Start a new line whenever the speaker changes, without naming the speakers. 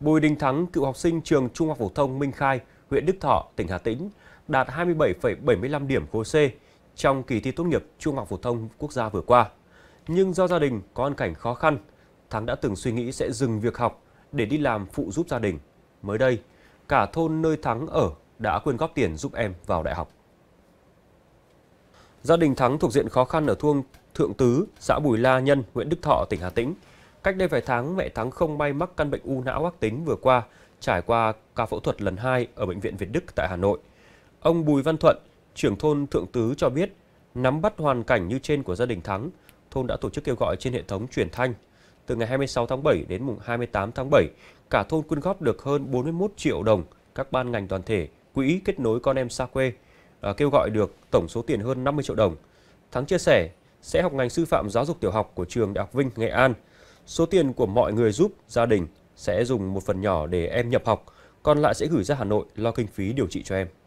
Bùi Đình Thắng, cựu học sinh trường Trung học phổ thông Minh Khai, huyện Đức Thọ, tỉnh Hà Tĩnh, đạt 27,75 điểm khối C trong kỳ thi tốt nghiệp Trung học phổ thông quốc gia vừa qua. Nhưng do gia đình có hoàn cảnh khó khăn, Thắng đã từng suy nghĩ sẽ dừng việc học để đi làm phụ giúp gia đình. Mới đây, cả thôn nơi Thắng ở đã quyên góp tiền giúp em vào đại học. Gia đình Thắng thuộc diện khó khăn ở thôn Thượng Tứ, xã Bùi La Nhân, huyện Đức Thọ, tỉnh Hà Tĩnh. Cách đây vài tháng, mẹ Thắng không may mắc căn bệnh u não ác tính vừa qua, trải qua ca phẫu thuật lần 2 ở Bệnh viện Việt Đức tại Hà Nội. Ông Bùi Văn Thuận, trưởng thôn Thượng Tứ cho biết, nắm bắt hoàn cảnh như trên của gia đình Thắng, thôn đã tổ chức kêu gọi trên hệ thống truyền thanh. Từ ngày 26 tháng 7 đến mùng 28 tháng 7, cả thôn quyên góp được hơn 41 triệu đồng các ban ngành đoàn thể, quỹ kết nối con em xa quê, à, kêu gọi được tổng số tiền hơn 50 triệu đồng. Thắng chia sẻ sẽ học ngành sư phạm giáo dục tiểu học của trường Đại học Vinh, Nghệ An – Số tiền của mọi người giúp gia đình sẽ dùng một phần nhỏ để em nhập học, còn lại sẽ gửi ra Hà Nội lo kinh phí điều trị cho em.